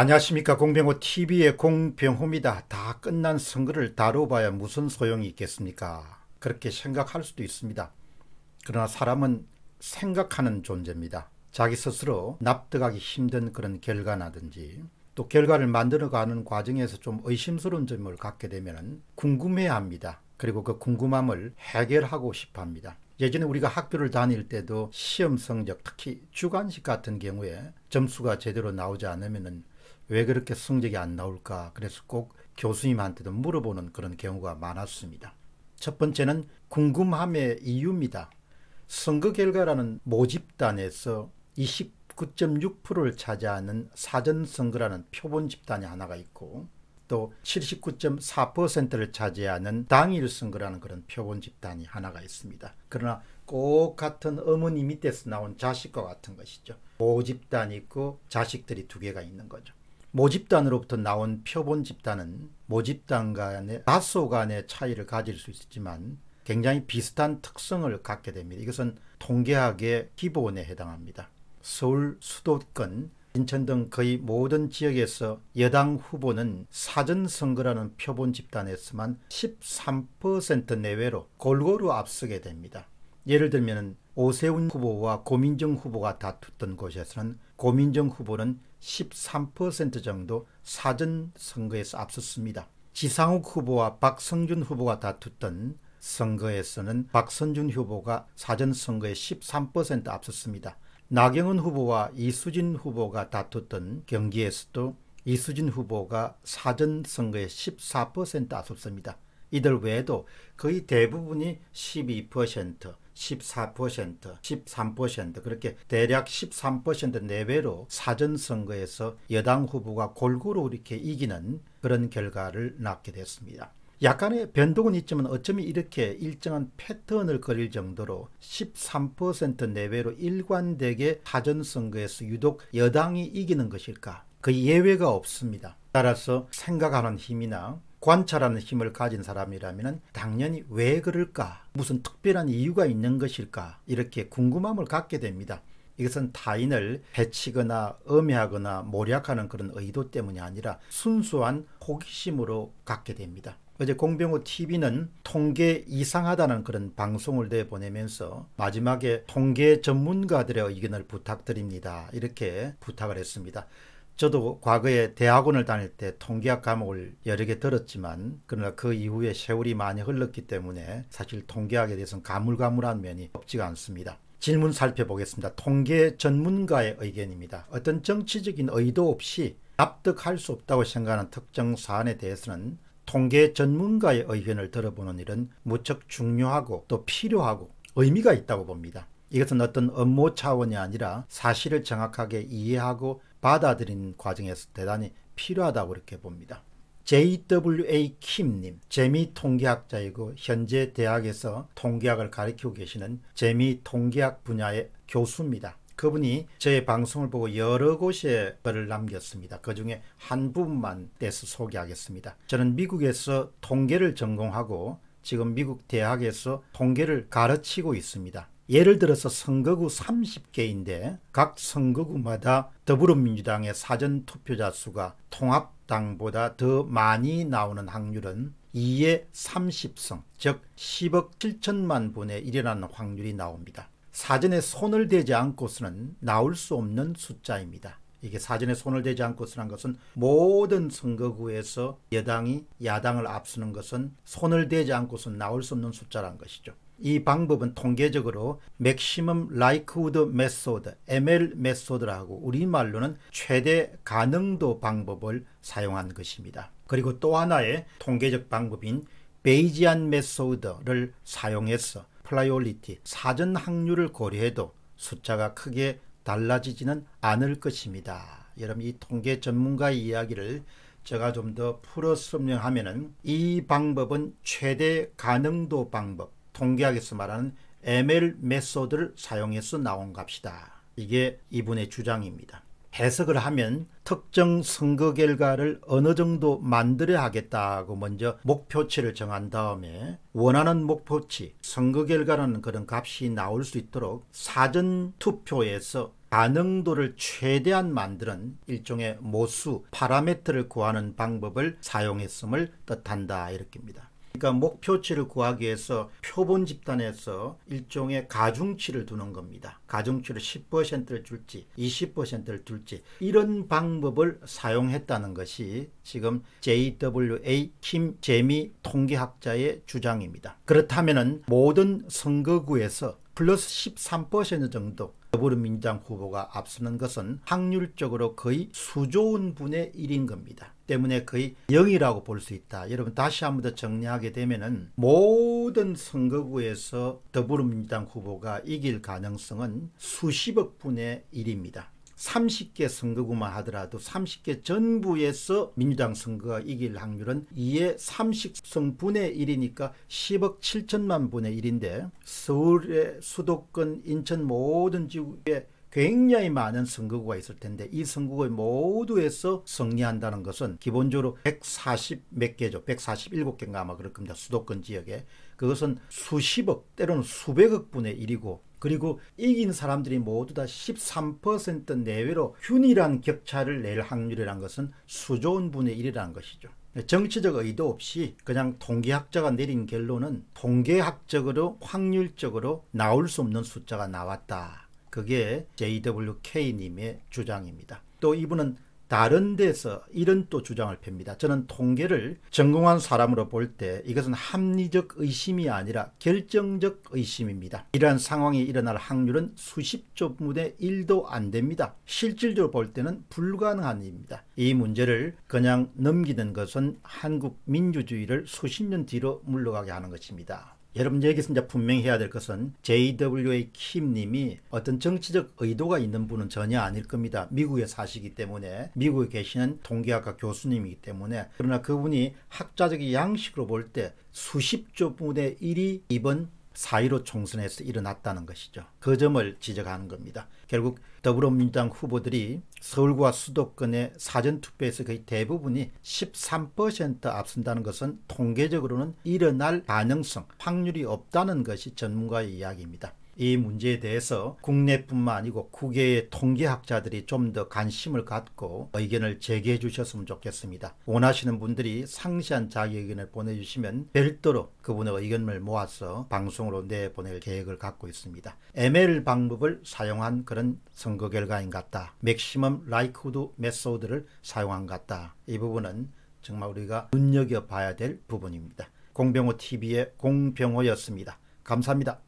안녕하십니까 공병호 TV의 공병호입니다. 다 끝난 선거를 다뤄봐야 무슨 소용이 있겠습니까? 그렇게 생각할 수도 있습니다. 그러나 사람은 생각하는 존재입니다. 자기 스스로 납득하기 힘든 그런 결과라든지 또 결과를 만들어가는 과정에서 좀 의심스러운 점을 갖게 되면 궁금해합니다. 그리고 그 궁금함을 해결하고 싶어합니다. 예전에 우리가 학교를 다닐 때도 시험 성적 특히 주관식 같은 경우에 점수가 제대로 나오지 않으면 왜 그렇게 성적이 안 나올까 그래서 꼭 교수님한테도 물어보는 그런 경우가 많았습니다. 첫 번째는 궁금함의 이유입니다. 선거 결과라는 모집단에서 29.6%를 차지하는 사전선거라는 표본 집단이 하나가 있고 또 79.4%를 차지하는 당일 선거라는 그런 표본 집단이 하나가 있습니다. 그러나 꼭 같은 어머니 밑에서 나온 자식과 같은 것이죠. 모집단이 있고 자식들이 두 개가 있는 거죠. 모집단으로부터 나온 표본 집단은 모집단 간의 다소 간의 차이를 가질 수 있지만 굉장히 비슷한 특성을 갖게 됩니다. 이것은 통계학의 기본에 해당합니다. 서울 수도권 인천 등 거의 모든 지역에서 여당 후보는 사전선거라는 표본 집단에서만 13% 내외로 골고루 앞서게 됩니다. 예를 들면 오세훈 후보와 고민정 후보가 다투던 곳에서는 고민정 후보는 13% 정도 사전 선거에서 앞섰습니다. 지상욱 후보와 박성준 후보가 다투던 선거에서는 박성준 후보가 사전 선거에 13% 앞섰습니다. 나경원 후보와 이수진 후보가 다투던 경기에서도 이수진 후보가 사전 선거에 14% 앞섰습니다. 이들 외에도 거의 대부분이 12%, 14%, 13% 그렇게 대략 13% 내외로 사전선거에서 여당 후보가 골고루 이렇게 이기는 그런 결과를 낳게 됐습니다. 약간의 변동은 있지만 어쩌면 이렇게 일정한 패턴을 그릴 정도로 13% 내외로 일관되게 사전선거에서 유독 여당이 이기는 것일까? 그 예외가 없습니다. 따라서 생각하는 힘이나 관찰하는 힘을 가진 사람이라면 당연히 왜 그럴까? 무슨 특별한 이유가 있는 것일까? 이렇게 궁금함을 갖게 됩니다. 이것은 타인을 해치거나 음해하거나 모략하는 그런 의도 때문이 아니라 순수한 호기심으로 갖게 됩니다. 어제 공병호 TV는 통계 이상하다는 그런 방송을 내보내면서 마지막에 통계 전문가들의 의견을 부탁드립니다. 이렇게 부탁을 했습니다. 저도 과거에 대학원을 다닐 때 통계학 과목을 여러 개 들었지만 그러나 그 이후에 세월이 많이 흘렀기 때문에 사실 통계학에 대해서는 가물가물한 면이 없지가 않습니다. 질문 살펴보겠습니다. 통계 전문가의 의견입니다. 어떤 정치적인 의도 없이 납득할 수 없다고 생각하는 특정 사안에 대해서는 통계 전문가의 의견을 들어보는 일은 무척 중요하고 또 필요하고 의미가 있다고 봅니다. 이것은 어떤 업무 차원이 아니라 사실을 정확하게 이해하고 받아들인 과정에서 대단히 필요하다고 이렇게 봅니다. JWA 킴님, 재미 통계학자이고 현재 대학에서 통계학을 가르치고 계시는 재미 통계학 분야의 교수입니다. 그분이 저의 방송을 보고 여러 곳에 글을 남겼습니다. 그 중에 한 부분만 떼서 소개하겠습니다. 저는 미국에서 통계를 전공하고 지금 미국 대학에서 통계를 가르치고 있습니다. 예를 들어서 선거구 30개인데 각 선거구마다 더불어민주당의 사전 투표자 수가 통합당보다 더 많이 나오는 확률은 2의 30성, 즉 10억 7천만 분에 1이라는 확률이 나옵니다. 사전에 손을 대지 않고서는 나올 수 없는 숫자입니다. 이게 사전에 손을 대지 않고서는 것은 모든 선거구에서 여당이 야당을 앞서는 것은 손을 대지 않고서는 나올 수 없는 숫자란 것이죠. 이 방법은 통계적으로 맥시멈 라이크우드 메소드, ML 메소드라고 우리말로는 최대 가능도 방법을 사용한 것입니다. 그리고 또 하나의 통계적 방법인 베이지안 메소드를 사용해서 플라이올리티, 사전 확률을 고려해도 숫자가 크게 달라지지는 않을 것입니다. 여러분 이 통계 전문가의 이야기를 제가 좀 더 풀어 설명하면은 이 방법은 최대 가능도 방법, 통계학에서 말하는 ML 메소드를 사용해서 나온 값이다. 이게 이분의 주장입니다. 해석을 하면 특정 선거 결과를 어느 정도 만들어야 하겠다고 먼저 목표치를 정한 다음에 원하는 목표치, 선거 결과라는 그런 값이 나올 수 있도록 사전 투표에서 가능도를 최대한 만드는 일종의 모수, 파라메트를 구하는 방법을 사용했음을 뜻한다 이렇게입니다. 그러니까 목표치를 구하기 위해서 표본 집단에서 일종의 가중치를 두는 겁니다. 가중치를 10%를 줄지 20%를 둘지 이런 방법을 사용했다는 것이 지금 JWA 김재미 통계학자의 주장입니다. 그렇다면 모든 선거구에서 플러스 13% 정도 더불어민주당 후보가 앞서는 것은 확률적으로 거의 수조원 분의 1인 겁니다. 때문에 거의 0이라고 볼 수 있다. 여러분 다시 한번 더 정리하게 되면은 모든 선거구에서 더불어민주당 후보가 이길 가능성은 수십억 분의 1입니다. 30개 선거구만 하더라도 30개 전부에서 민주당 선거가 이길 확률은 2의 30성분의 1이니까 10억 7천만 분의 1인데 서울의 수도권 인천 모든 지구에 굉장히 많은 선거구가 있을 텐데 이 선거구 의 모두에서 승리한다는 것은 기본적으로 140 몇 개죠. 147개인가 아마 그럴 겁니다. 수도권 지역에. 그것은 수십억 때로는 수백억 분의 1이고 그리고 이긴 사람들이 모두 다 13% 내외로 균일한 격차를 낼 확률이란 것은 수조원 분의 1이라는 것이죠. 정치적 의도 없이 그냥 통계학자가 내린 결론은 통계학적으로 확률적으로 나올 수 없는 숫자가 나왔다. 그게 JWK님의 주장입니다. 또 이분은 다른 데서 이런 또 주장을 팹니다. 저는 통계를 전공한 사람으로 볼 때 이것은 합리적 의심이 아니라 결정적 의심입니다. 이러한 상황이 일어날 확률은 수십 조분의 1도 안 됩니다. 실질적으로 볼 때는 불가능한 일입니다. 이 문제를 그냥 넘기는 것은 한국 민주주의를 수십 년 뒤로 물러가게 하는 것입니다. 여러분 여기서 이제 분명히 해야 될 것은 JWA 킴님이 어떤 정치적 의도가 있는 분은 전혀 아닐 겁니다. 미국에 사시기 때문에 미국에 계시는 통계학과 교수님이기 때문에 그러나 그분이 학자적인 양식으로 볼 때 수십조분의 1이 이번 4.15 총선에서 일어났다는 것이죠. 그 점을 지적하는 겁니다. 결국 더불어민주당 후보들이 서울과 수도권의 사전투표에서 거의 대부분이 13% 앞선다는 것은 통계적으로는 일어날 가능성, 확률이 없다는 것이 전문가의 이야기입니다. 이 문제에 대해서 국내뿐만 아니고 국외의 통계학자들이 좀 더 관심을 갖고 의견을 제기해 주셨으면 좋겠습니다. 원하시는 분들이 상세한 자기 의견을 보내주시면 별도로 그분의 의견을 모아서 방송으로 내보낼 계획을 갖고 있습니다. ML 방법을 사용한 그런 선거 결과인 것 같다. 맥시멈 라이크우드 메소드를 사용한 것 같다. 이 부분은 정말 우리가 눈여겨봐야 될 부분입니다. 공병호 TV의 공병호였습니다. 감사합니다.